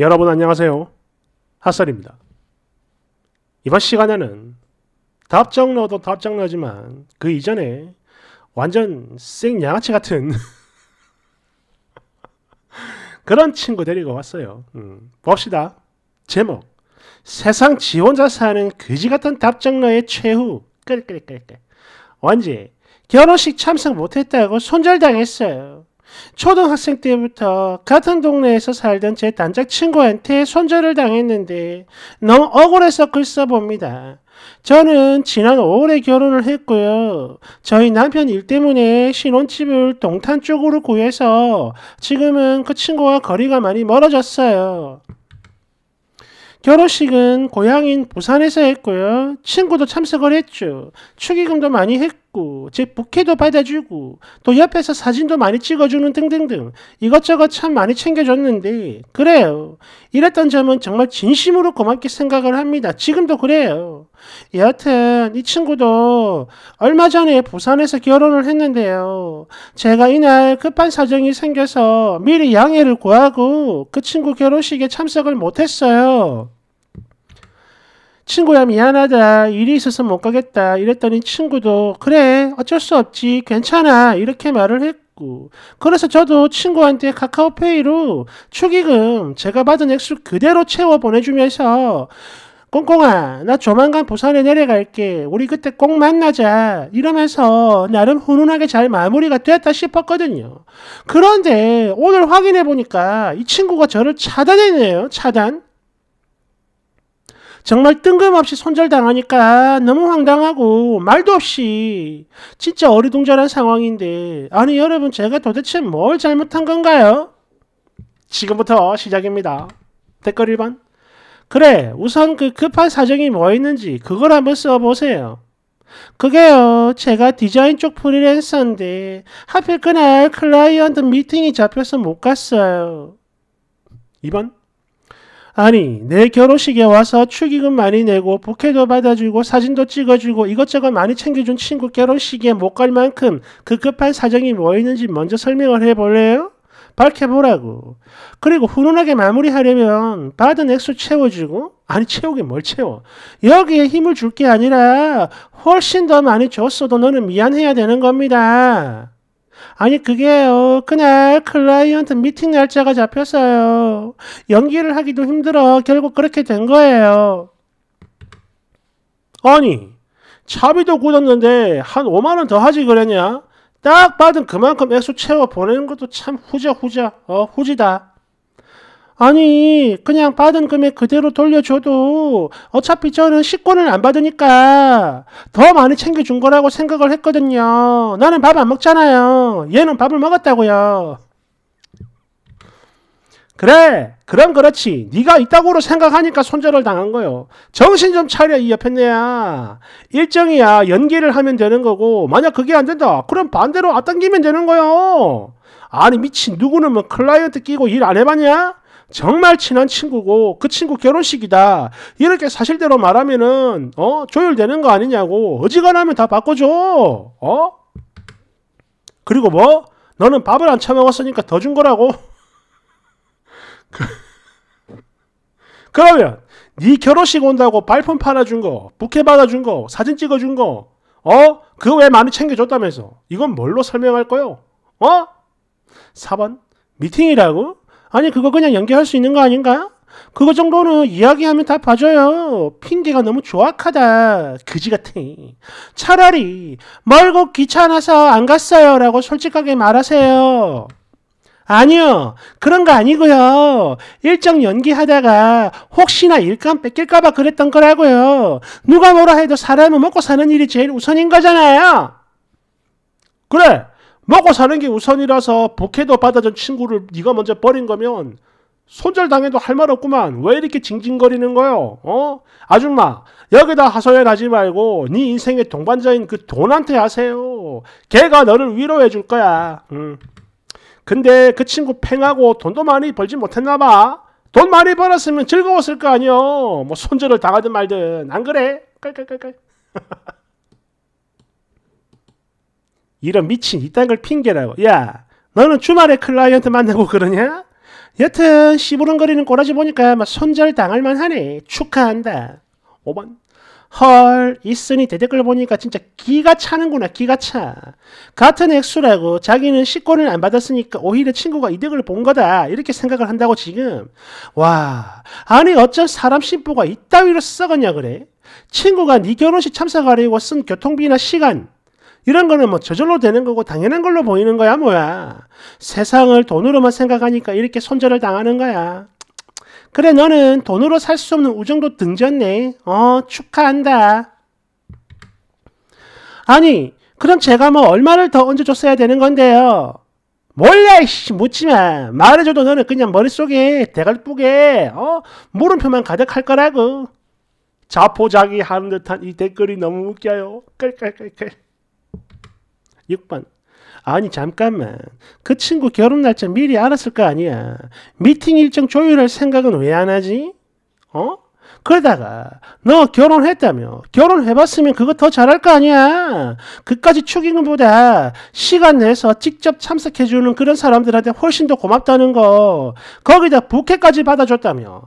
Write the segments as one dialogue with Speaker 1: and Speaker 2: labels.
Speaker 1: 여러분 안녕하세요. 핫설입니다. 이번 시간에는 답정러도 답정러지만 그 이전에 완전 생양아치 같은 그런 친구 데리고 왔어요. 음, 봅시다. 제목 세상 지 혼자 사는 그지같은 답정러의 최후 끌끌끌끌 언제 결혼식 참석 못했다고 손절당했어요. 초등학생 때부터 같은 동네에서 살던 제 단짝 친구한테 손절을 당했는데 너무 억울해서 글 써봅니다. 저는 지난 5월에 결혼을 했고요. 저희 남편 일 때문에 신혼집을 동탄 쪽으로 구해서 지금은 그 친구와 거리가 많이 멀어졌어요. 결혼식은 고향인 부산에서 했고요. 친구도 참석을 했죠. 축의금도 많이 했고 제 부케도 받아주고 또 옆에서 사진도 많이 찍어주는 등등등 이것저것 참 많이 챙겨줬는데 그래요. 이랬던 점은 정말 진심으로 고맙게 생각을 합니다. 지금도 그래요. 여하튼 이 친구도 얼마 전에 부산에서 결혼을 했는데요. 제가 이날 급한 사정이 생겨서 미리 양해를 구하고 그 친구 결혼식에 참석을 못했어요. 친구야 미안하다 일이 있어서 못 가겠다 이랬더니 친구도 그래 어쩔 수 없지 괜찮아 이렇게 말을 했고 그래서 저도 친구한테 카카오페이로 축의금 제가 받은 액수 그대로 채워 보내주면서 꽁꽁아 나 조만간 부산에 내려갈게 우리 그때 꼭 만나자 이러면서 나름 훈훈하게 잘 마무리가 됐다 싶었거든요 그런데 오늘 확인해 보니까 이 친구가 저를 차단했네요 차단 정말 뜬금없이 손절당하니까 너무 황당하고 말도 없이 진짜 어리둥절한 상황인데 아니 여러분 제가 도대체 뭘 잘못한 건가요? 지금부터 시작입니다. 댓글 1번 그래 우선 그 급한 사정이 뭐였는지 그걸 한번 써보세요. 그게요 제가 디자인 쪽 프리랜서인데 하필 그날 클라이언트 미팅이 잡혀서 못 갔어요. 2번 아니 내 결혼식에 와서 축의금 많이 내고 부케도 받아주고 사진도 찍어주고 이것저것 많이 챙겨준 친구 결혼식에 못 갈 만큼 급급한 그 사정이 뭐있는지 먼저 설명을 해볼래요? 밝혀보라고. 그리고 훈훈하게 마무리하려면 받은 액수 채워주고 아니 채우게 뭘 채워. 여기에 힘을 줄 게 아니라 훨씬 더 많이 줬어도 너는 미안해야 되는 겁니다. 아니 그게요. 그날 클라이언트 미팅 날짜가 잡혔어요. 연기를 하기도 힘들어 결국 그렇게 된 거예요. 아니 차비도 굳었는데 한 5만 원 더 하지 그랬냐? 딱 받은 그만큼 액수 채워 보내는 것도 참 후자 후자 어 후지다. 아니 그냥 받은 금액 그대로 돌려줘도 어차피 저는 식권을 안 받으니까 더 많이 챙겨준 거라고 생각을 했거든요. 나는 밥 안 먹잖아요. 얘는 밥을 먹었다고요. 그래 그럼 그렇지 네가 이따구로 생각하니까 손절을 당한 거요 정신 좀 차려 이 옆에 내야 일정이야 연기를 하면 되는 거고 만약 그게 안 된다 그럼 반대로 앞당기면 되는 거요 아니 미친 누구는 뭐 클라이언트 끼고 일 안 해봤냐 정말 친한 친구고 그 친구 결혼식이다. 이렇게 사실대로 말하면은 어 조율되는 거 아니냐고 어지간하면 다 바꿔줘. 어? 그리고 뭐 너는 밥을 안 처먹었으니까 더 준 거라고. 그, 그러면 네 결혼식 온다고 발품 팔아준 거, 부케 받아준 거, 사진 찍어준 거, 어? 그거 왜 많이 챙겨줬다면서? 이건 뭘로 설명할 거요? 어? 4번 미팅이라고? 아니 그거 그냥 연기할 수 있는 거 아닌가? 그거 정도는 이야기하면 다 봐줘요. 핑계가 너무 조악하다. 그지 같아 차라리 멀고 귀찮아서 안 갔어요. 라고 솔직하게 말하세요. 아니요. 그런 거 아니고요. 일정 연기하다가 혹시나 일감 뺏길까봐 그랬던 거라고요. 누가 뭐라 해도 사람은 먹고 사는 일이 제일 우선인 거잖아요. 그래. 먹고 사는 게 우선이라서 부캐도 받아준 친구를 네가 먼저 버린 거면 손절당해도 할 말 없구만. 왜 이렇게 징징거리는 거요? 어? 아줌마, 여기다 하소연하지 말고 네 인생의 동반자인 그 돈한테 하세요. 걔가 너를 위로해 줄 거야. 음. 근데 그 친구 팽하고 돈도 많이 벌지 못했나 봐. 돈 많이 벌었으면 즐거웠을 거 아니여. 뭐 손절을 당하든 말든. 안 그래? 깔깔깔깔. 이런 미친 이딴 걸 핑계라고. 야, 너는 주말에 클라이언트 만나고 그러냐? 여튼 시부렁거리는 꼬라지 보니까 막 손절 당할 만하네. 축하한다. 5번. 헐 있으니 대댓글 보니까 진짜 기가 차는구나 기가 차 같은 액수라고 자기는 식권을 안 받았으니까 오히려 친구가 이득을 본 거다 이렇게 생각을 한다고 지금 와 아니 어쩔 사람 심부가 이따위로 썩었냐 그래 친구가 네 결혼식 참석하려고 쓴 교통비나 시간 이런 거는 뭐 저절로 되는 거고 당연한 걸로 보이는 거야 뭐야. 세상을 돈으로만 생각하니까 이렇게 손절을 당하는 거야. 그래 너는 돈으로 살 수 없는 우정도 등졌네. 어 축하한다. 아니 그럼 제가 뭐 얼마를 더 얹어줬어야 되는 건데요. 몰라 이씨 묻지마 말해줘도 너는 그냥 머릿속에 대갈뿌게 어 물음표만 가득할 거라고 자포자기 하는 듯한 이 댓글이 너무 웃겨요 깔깔깔깔 6번. 아니 잠깐만 그 친구 결혼 날짜 미리 알았을 거 아니야 미팅 일정 조율할 생각은 왜 안 하지? 어? 그러다가 너 결혼했다며 결혼해봤으면 그거 더 잘할 거 아니야 그까지 축의금보다 시간 내서 직접 참석해주는 그런 사람들한테 훨씬 더 고맙다는 거 거기다 부케까지 받아줬다며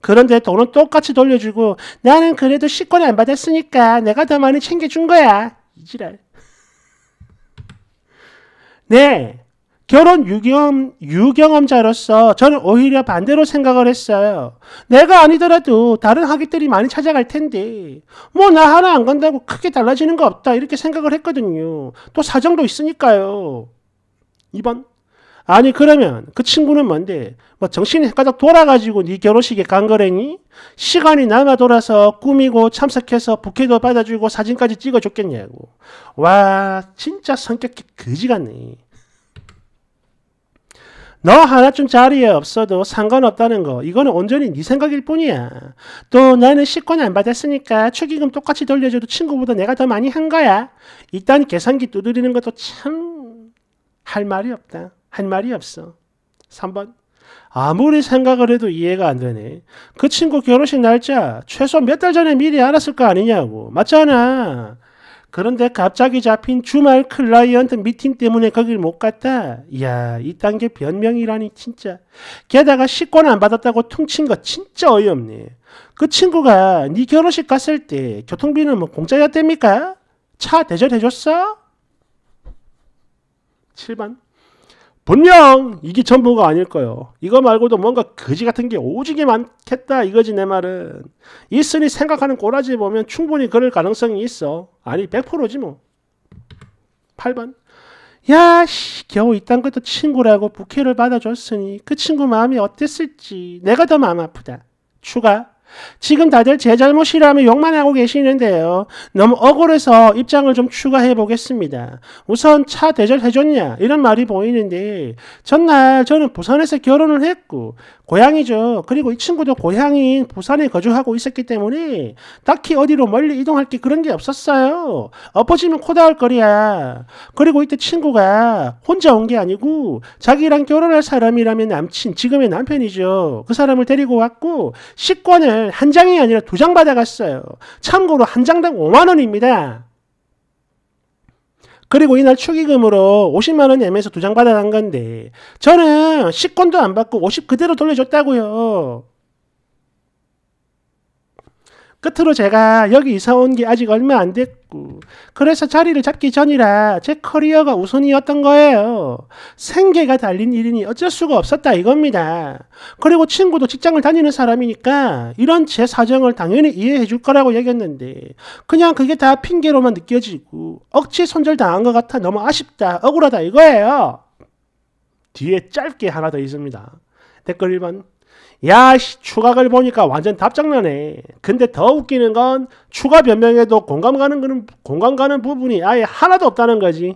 Speaker 1: 그런데 돈은 똑같이 돌려주고 나는 그래도 식권이 안 받았으니까 내가 더 많이 챙겨준 거야 이지랄 네. 결혼 유경, 유경험자로서 저는 오히려 반대로 생각을 했어요. 내가 아니더라도 다른 학객들이 많이 찾아갈 텐데, 뭐 나 하나 안 간다고 크게 달라지는 거 없다. 이렇게 생각을 했거든요. 또 사정도 있으니까요. 2번. 아니 그러면 그 친구는 뭔데 뭐 정신이 가득 돌아가지고 네 결혼식에 간 거래니 시간이 남아 돌아서 꾸미고 참석해서 부케도 받아주고 사진까지 찍어줬겠냐고 와 진짜 성격이 거지 같네 너 하나쯤 자리에 없어도 상관없다는 거 이거는 온전히 네 생각일 뿐이야 또 나는 식권안 받았으니까 축의금 똑같이 돌려줘도 친구보다 내가 더 많이 한 거야 일단 계산기 두드리는 것도 참 할 말이 없다 한 말이 없어. 3번. 아무리 생각을 해도 이해가 안 되네. 그 친구 결혼식 날짜 최소 몇 달 전에 미리 알았을 거 아니냐고. 맞잖아. 그런데 갑자기 잡힌 주말 클라이언트 미팅 때문에 거길 못 갔다. 이야, 이딴 게 변명이라니 진짜. 게다가 식권 안 받았다고 퉁친 거 진짜 어이없네. 그 친구가 네 결혼식 갔을 때 교통비는 뭐 공짜였답니까? 차 대절해줬어? 7번 분명 이게 전부가 아닐 거요. 이거 말고도 뭔가 거지 같은 게 오지게 많겠다 이거지 내 말은. 있으니 생각하는 꼬라지 보면 충분히 그럴 가능성이 있어. 아니 100%지 뭐. 8번. 야, 씨, 겨우 이딴 것도 친구라고 부케를 받아줬으니 그 친구 마음이 어땠을지 내가 더 마음 아프다. 추가 지금 다들 제 잘못이라며 욕만 하고 계시는데요. 너무 억울해서 입장을 좀 추가해 보겠습니다. 우선 차 대절해줬냐? 이런 말이 보이는데, 전날 저는 부산에서 결혼을 했고, 고향이죠. 그리고 이 친구도 고향인 부산에 거주하고 있었기 때문에, 딱히 어디로 멀리 이동할 게 그런 게 없었어요. 엎어지면 코다할 거리야. 그리고 이때 친구가 혼자 온 게 아니고, 자기랑 결혼할 사람이라면 남친, 지금의 남편이죠. 그 사람을 데리고 왔고, 식권을 돈을 한 장이 아니라 두 장 받아갔어요. 참고로 한 장당 5만 원입니다. 그리고 이날 축의금으로 50만 원 내면서 두 장 받아간 건데 저는 10건도 안 받고 50 그대로 돌려줬다고요. 끝으로 제가 여기 이사 온 게 아직 얼마 안 됐고 자꾸. 음, 그래서 자리를 잡기 전이라 제 커리어가 우선이었던 거예요. 생계가 달린 일이니 어쩔 수가 없었다 이겁니다. 그리고 친구도 직장을 다니는 사람이니까 이런 제 사정을 당연히 이해해 줄 거라고 얘기했는데 그냥 그게 다 핑계로만 느껴지고 억지 손절당한 것 같아 너무 아쉽다 억울하다 이거예요. 뒤에 짧게 하나 더 있습니다. 댓글 1번 야씨 추각을 보니까 완전 답장나네. 근데 더 웃기는 건 추가 변명에도 공감 가는 그런 공감 가는 부분이 아예 하나도 없다는 거지.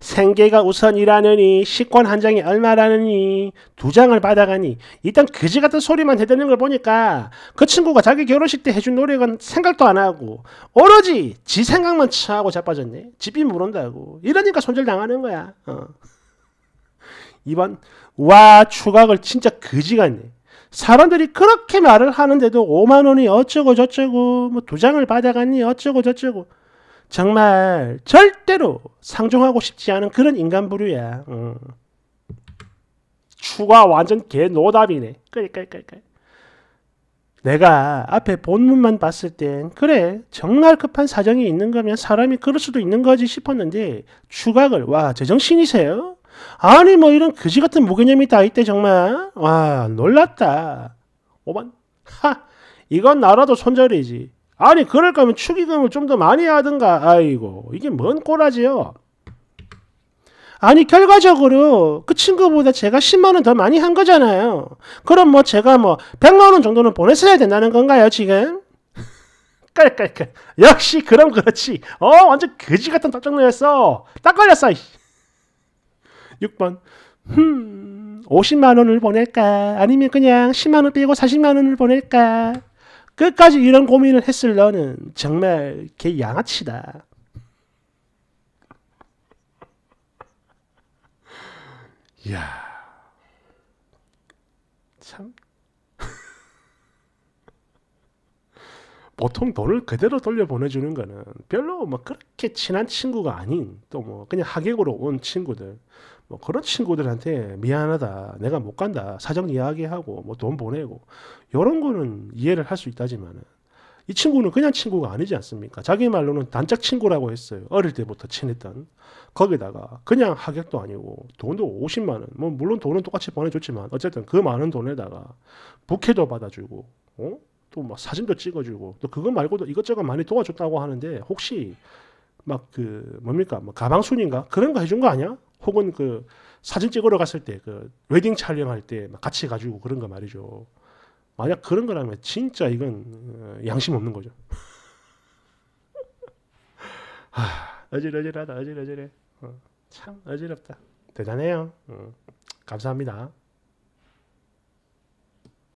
Speaker 1: 생계가 우선이라느니 식권 한 장이 얼마라느니 두 장을 받아가니 일단 그지 같은 소리만 해대는 걸 보니까 그 친구가 자기 결혼식 때 해준 노력은 생각도 안 하고 오로지 지 생각만 차하고 자빠졌네 집이 모른다고 이러니까 손절 당하는 거야 어. 2번 와 추각을 진짜 거지 같네. 사람들이 그렇게 말을 하는데도 5만 원이 어쩌고 저쩌고 뭐 두 장을 받아갔니 어쩌고 저쩌고 정말 절대로 상종하고 싶지 않은 그런 인간 부류야. 어. 추가 완전 개 노답이네. 그러니까 그러니까. 내가 앞에 본문만 봤을 땐 그래 정말 급한 사정이 있는 거면 사람이 그럴 수도 있는 거지 싶었는데 추각을 와 제정신이세요? 아니 뭐 이런 그지 같은 무개념이 다 있대 정말. 와 놀랐다. 5번. 하 이건 나라도 손절이지. 아니 그럴 거면 축의금을 좀 더 많이 하든가. 아이고 이게 뭔 꼬라지요. 아니 결과적으로 그 친구보다 제가 10만원 더 많이 한 거잖아요. 그럼 뭐 제가 뭐 100만원 정도는 보냈어야 된다는 건가요 지금? 깔깔깔 역시 그럼 그렇지. 어 완전 그지 같은 답장내였어. 딱 걸렸어. 이씨. 6번. 흠, 50만 원을 보낼까? 아니면 그냥 10만 원 빼고 40만 원을 보낼까? 끝까지 이런 고민을 했을 너는 정말 개 양아치다. 야참 보통 돈을 그대로 돌려 보내주는 거는 별로 뭐 그렇게 친한 친구가 아닌 또 뭐 그냥 하객으로 온 친구들 뭐 그런 친구들한테 미안하다 내가 못 간다 사정 이야기하고 뭐 돈 보내고 요런 거는 이해를 할 수 있다지만은 이 친구는 그냥 친구가 아니지 않습니까? 자기 말로는 단짝 친구라고 했어요. 어릴 때부터 친했던. 거기다가 그냥 하객도 아니고 돈도 50만 원. 뭐 물론 돈은 똑같이 보내줬지만 어쨌든 그 많은 돈에다가 부케도 받아주고 어? 또막 사진도 찍어주고 또 그거 말고도 이것저것 많이 도와줬다고 하는데 혹시 막 그 뭡니까 뭐 가방 순인가 그런 거 해준 거 아니야? 혹은 그 사진 찍으러 갔을 때 그 웨딩 촬영할 때 같이 가지고 그런 거 말이죠. 만약 그런 거라면 진짜 이건 어, 양심 없는 거죠. 아, 어질어질하다 어질어질해. 어, 참 어지럽다. 대단해요. 어, 감사합니다.